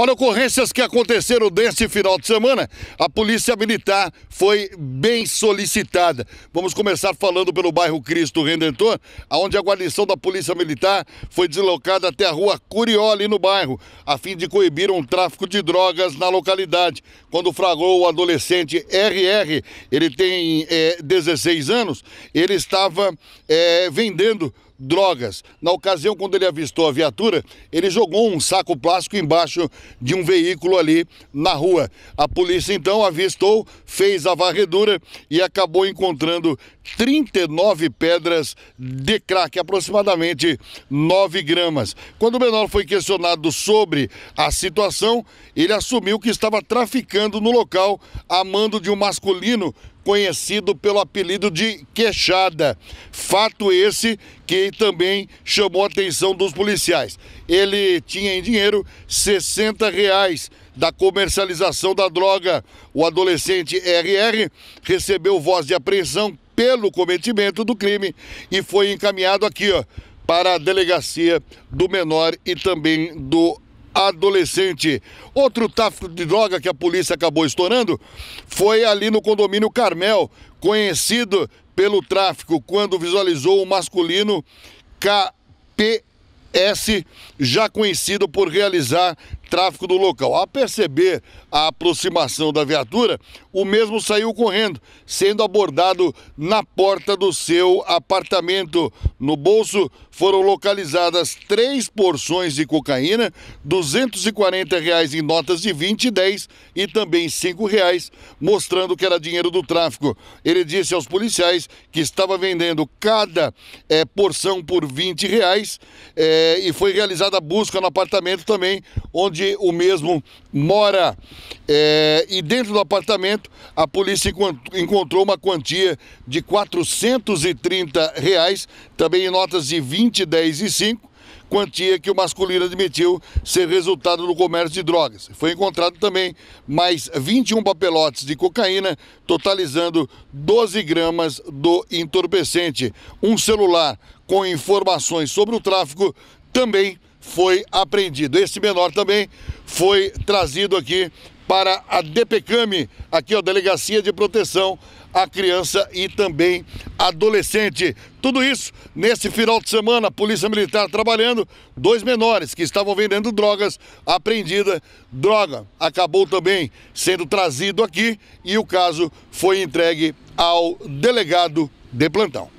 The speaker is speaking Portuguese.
Olha, ocorrências que aconteceram desse final de semana, a Polícia Militar foi bem solicitada. Vamos começar falando pelo bairro Cristo Redentor, onde a guarnição da Polícia Militar foi deslocada até a rua Curioli, no bairro, a fim de coibir um tráfico de drogas na localidade. Quando flagrou o adolescente RR, ele tem é, eh, 16 anos, ele estava é, vendendo drogas. Na ocasião, quando ele avistou a viatura, ele jogou um saco plástico embaixo de um veículo ali na rua. A polícia então avistou, fez a varredura e acabou encontrando 39 pedras de crack, aproximadamente 9 gramas. Quando o menor foi questionado sobre a situação, ele assumiu que estava traficando no local a mando de um masculino conhecido pelo apelido de Queixada. Fato esse que também chamou a atenção dos policiais. Ele tinha em dinheiro 60 reais da comercialização da droga. O adolescente RR recebeu voz de apreensão pelo cometimento do crime e foi encaminhado aqui, ó, para a delegacia do menor e também do adolescente. Outro tráfico de droga que a polícia acabou estourando foi ali no condomínio Carmel, conhecido pelo tráfico, quando visualizou o masculino KPS, já conhecido por realizar tráfico do local. Ao perceber a aproximação da viatura, o mesmo saiu correndo, sendo abordado na porta do seu apartamento. No bolso foram localizadas três porções de cocaína, 240 reais em notas de 20 e 10 e também 5 reais, mostrando que era dinheiro do tráfico. Ele disse aos policiais que estava vendendo cada é, porção por 20 reais é, e foi realizada a busca no apartamento também, onde onde o mesmo mora. É, e dentro do apartamento, a polícia encontrou uma quantia de 430 reais, também em notas de 20, 10 e 5 quantia que o masculino admitiu ser resultado do comércio de drogas. Foi encontrado também mais 21 papelotes de cocaína, totalizando 12 gramas do entorpecente, um celular com informações sobre o tráfico também foi apreendido. Esse menor também foi trazido aqui para a DPCAME, aqui a Delegacia de Proteção à Criança e também Adolescente. Tudo isso nesse final de semana, a Polícia Militar trabalhando, dois menores que estavam vendendo drogas, apreendida, droga acabou também sendo trazido aqui e o caso foi entregue ao delegado de plantão.